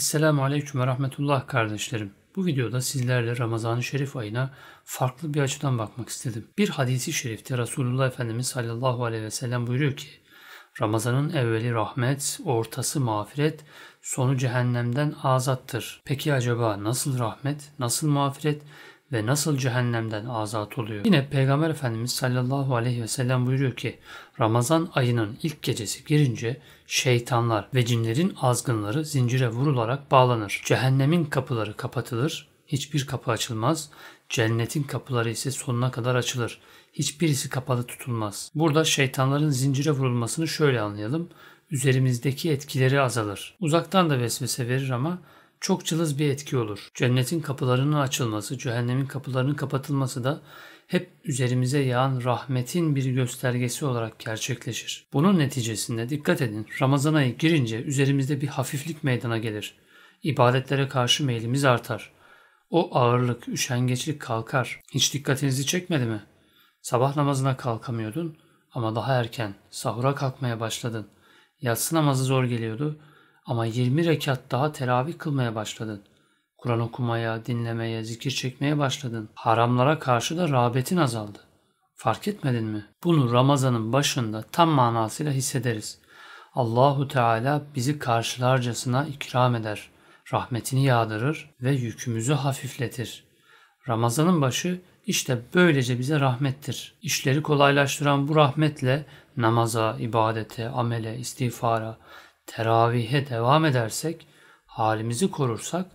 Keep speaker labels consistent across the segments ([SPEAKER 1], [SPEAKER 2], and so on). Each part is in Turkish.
[SPEAKER 1] Esselamu Aleyküm ve Rahmetullah kardeşlerim. Bu videoda sizlerle Ramazan-ı Şerif ayına farklı bir açıdan bakmak istedim. Bir hadisi şerifte Resulullah Efendimiz sallallahu aleyhi ve sellem buyuruyor ki Ramazanın evveli rahmet, ortası mağfiret, sonu cehennemden azattır. Peki acaba nasıl rahmet, nasıl mağfiret, ve nasıl cehennemden azat oluyor? Yine Peygamber Efendimiz sallallahu aleyhi ve sellem buyuruyor ki Ramazan ayının ilk gecesi girince şeytanlar ve cinlerin azgınları zincire vurularak bağlanır. Cehennemin kapıları kapatılır, hiçbir kapı açılmaz. Cennetin kapıları ise sonuna kadar açılır. Hiçbirisi kapalı tutulmaz. Burada şeytanların zincire vurulmasını şöyle anlayalım. Üzerimizdeki etkileri azalır. Uzaktan da vesvese verir ama çok cılız bir etki olur. Cennetin kapılarının açılması, cehennemin kapılarının kapatılması da hep üzerimize yağan rahmetin bir göstergesi olarak gerçekleşir. Bunun neticesinde dikkat edin Ramazan ayı girince üzerimizde bir hafiflik meydana gelir. İbadetlere karşı meylimiz artar. O ağırlık, üşengeçlik kalkar. Hiç dikkatinizi çekmedi mi? Sabah namazına kalkamıyordun ama daha erken sahura kalkmaya başladın. Yatsı namazı zor geliyordu ama 20 rekat daha teravih kılmaya başladın. Kur'an okumaya, dinlemeye, zikir çekmeye başladın. Haramlara karşı da rağbetin azaldı. Fark etmedin mi? Bunu Ramazan'ın başında tam manasıyla hissederiz. Allahu Teala bizi karşılarcasına ikram eder. Rahmetini yağdırır ve yükümüzü hafifletir. Ramazan'ın başı işte böylece bize rahmettir. İşleri kolaylaştıran bu rahmetle namaza, ibadete, amele, istiğfara, teravihe devam edersek, halimizi korursak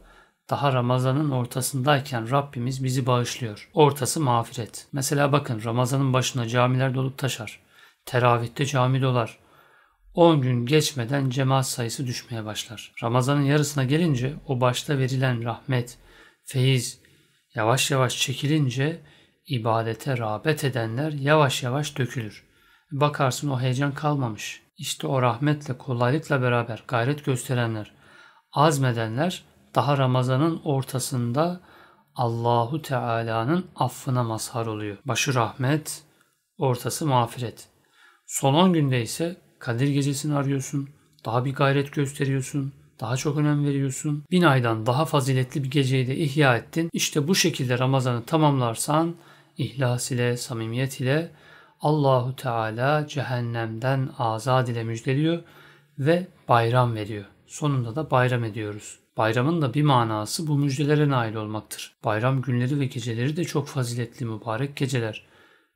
[SPEAKER 1] daha Ramazan'ın ortasındayken Rabbimiz bizi bağışlıyor. Ortası mağfiret. Mesela bakın Ramazan'ın başına camiler dolup taşar. Teravihte cami dolar. 10 gün geçmeden cemaat sayısı düşmeye başlar. Ramazan'ın yarısına gelince o başta verilen rahmet, feyiz yavaş yavaş çekilince ibadete rağbet edenler yavaş yavaş dökülür. Bakarsın o heyecan kalmamış. İşte o rahmetle, kolaylıkla beraber gayret gösterenler, azmedenler daha Ramazan'ın ortasında Allahu Teala'nın affına mazhar oluyor. Başı rahmet, ortası mağfiret. Son 10 günde ise Kadir Gecesi'ni arıyorsun, daha bir gayret gösteriyorsun, daha çok önem veriyorsun. Bin aydan daha faziletli bir geceyi de ihya ettin. İşte bu şekilde Ramazan'ı tamamlarsan ihlas ile, samimiyet ile Allahu Teala cehennemden azad ile müjdeliyor ve bayram veriyor. Sonunda da bayram ediyoruz. Bayramın da bir manası bu müjdelere nail olmaktır. Bayram günleri ve geceleri de çok faziletli mübarek geceler.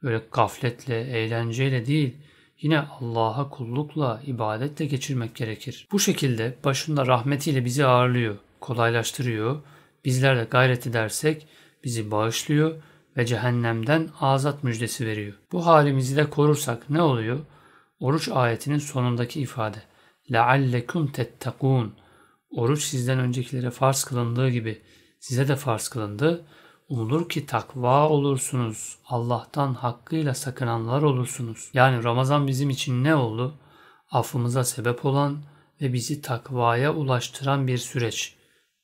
[SPEAKER 1] Böyle gafletle, eğlenceyle değil, yine Allah'a kullukla, ibadetle geçirmek gerekir. Bu şekilde başında rahmetiyle bizi ağırlıyor, kolaylaştırıyor. Bizler de gayret edersek bizi bağışlıyor ve cehennemden azat müjdesi veriyor. Bu halimizi de korursak ne oluyor? Oruç ayetinin sonundaki ifade. لَعَلَّكُمْ تَتَّقُونَ Oruç sizden öncekilere farz kılındığı gibi size de farz kılındı. Umulur ki takva olursunuz. Allah'tan hakkıyla sakınanlar olursunuz. Yani Ramazan bizim için ne oldu? Affımıza sebep olan ve bizi takvaya ulaştıran bir süreç,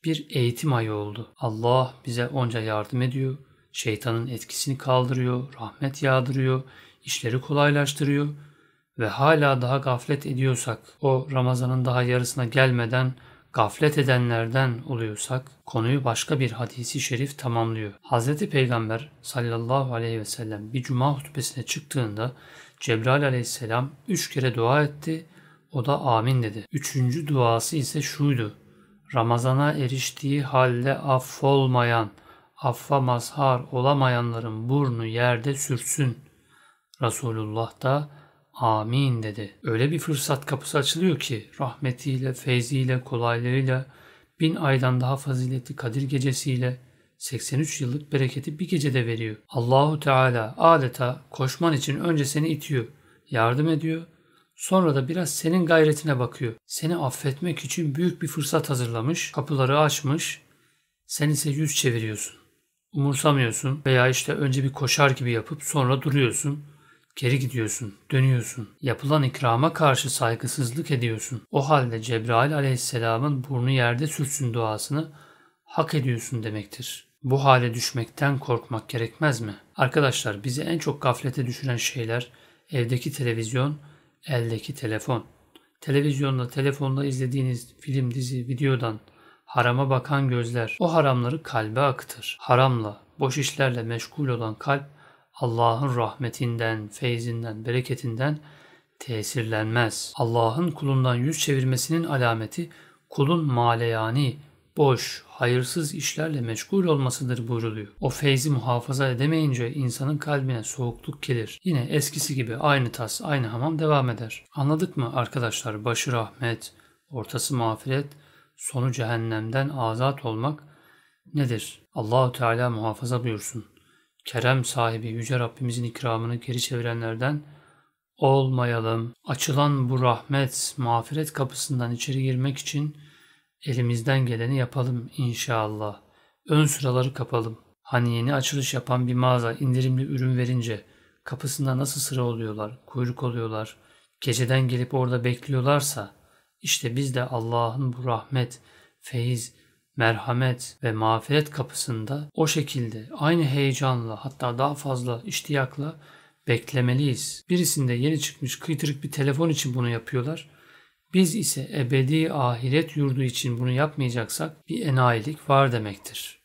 [SPEAKER 1] bir eğitim ayı oldu. Allah bize onca yardım ediyor şeytanın etkisini kaldırıyor, rahmet yağdırıyor, işleri kolaylaştırıyor ve hala daha gaflet ediyorsak, o Ramazan'ın daha yarısına gelmeden gaflet edenlerden oluyorsak konuyu başka bir hadisi şerif tamamlıyor. Hz. Peygamber sallallahu aleyhi ve sellem bir cuma hutbesine çıktığında Cebrail aleyhisselam üç kere dua etti. O da amin dedi. Üçüncü duası ise şuydu. Ramazana eriştiği halde affolmayan, affa mazhar olamayanların burnu yerde sürtsün. Resulullah da amin dedi. Öyle bir fırsat kapısı açılıyor ki rahmetiyle, feyziyle, kolaylığıyla bin aydan daha faziletli Kadir gecesiyle 83 yıllık bereketi bir gecede veriyor. Allahu Teala adeta koşman için önce seni itiyor, yardım ediyor. Sonra da biraz senin gayretine bakıyor. Seni affetmek için büyük bir fırsat hazırlamış, kapıları açmış. Sen ise yüz çeviriyorsun umursamıyorsun veya işte önce bir koşar gibi yapıp sonra duruyorsun. Geri gidiyorsun, dönüyorsun. Yapılan ikrama karşı saygısızlık ediyorsun. O halde Cebrail aleyhisselamın burnu yerde sürsün duasını hak ediyorsun demektir. Bu hale düşmekten korkmak gerekmez mi? Arkadaşlar bizi en çok gaflete düşüren şeyler evdeki televizyon, eldeki telefon. Televizyonla, telefonla izlediğiniz film, dizi, videodan Harama bakan gözler o haramları kalbe akıtır. Haramla, boş işlerle meşgul olan kalp Allah'ın rahmetinden, feyzinden, bereketinden tesirlenmez. Allah'ın kulundan yüz çevirmesinin alameti kulun maleyani, boş, hayırsız işlerle meşgul olmasıdır buyruluyor. O feyzi muhafaza edemeyince insanın kalbine soğukluk gelir. Yine eskisi gibi aynı tas, aynı hamam devam eder. Anladık mı arkadaşlar? Başı rahmet, ortası mağfiret, sonu cehennemden azat olmak nedir? Allahu Teala muhafaza buyursun. Kerem sahibi Yüce Rabbimizin ikramını geri çevirenlerden olmayalım. Açılan bu rahmet, mağfiret kapısından içeri girmek için elimizden geleni yapalım inşallah. Ön sıraları kapalım. Hani yeni açılış yapan bir mağaza indirimli ürün verince kapısında nasıl sıra oluyorlar, kuyruk oluyorlar, geceden gelip orada bekliyorlarsa işte biz de Allah'ın bu rahmet, feyiz, merhamet ve mağfiret kapısında o şekilde aynı heyecanla hatta daha fazla iştiyakla beklemeliyiz. Birisinde yeni çıkmış kıytırık bir telefon için bunu yapıyorlar. Biz ise ebedi ahiret yurdu için bunu yapmayacaksak bir enayilik var demektir.